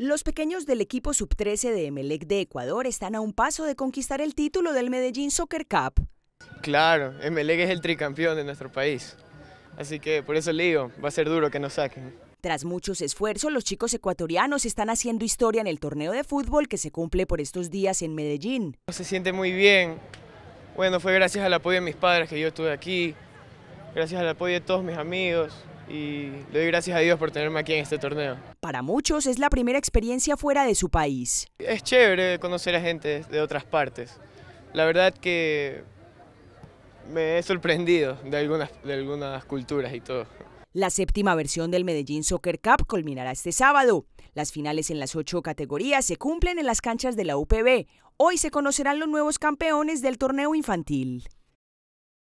Los pequeños del equipo sub-13 de Emelec de Ecuador están a un paso de conquistar el título del Medellín Soccer Cup. Claro, Emelec es el tricampeón de nuestro país. Así que por eso le digo, va a ser duro que nos saquen. Tras muchos esfuerzos, los chicos ecuatorianos están haciendo historia en el torneo de fútbol que se cumple por estos días en Medellín. Se siente muy bien. Bueno, fue gracias al apoyo de mis padres que yo estuve aquí, gracias al apoyo de todos mis amigos y le doy gracias a Dios por tenerme aquí en este torneo. Para muchos es la primera experiencia fuera de su país. Es chévere conocer a gente de otras partes. La verdad que me he sorprendido de algunas, de algunas culturas y todo. La séptima versión del Medellín Soccer Cup culminará este sábado. Las finales en las ocho categorías se cumplen en las canchas de la UPB. Hoy se conocerán los nuevos campeones del torneo infantil.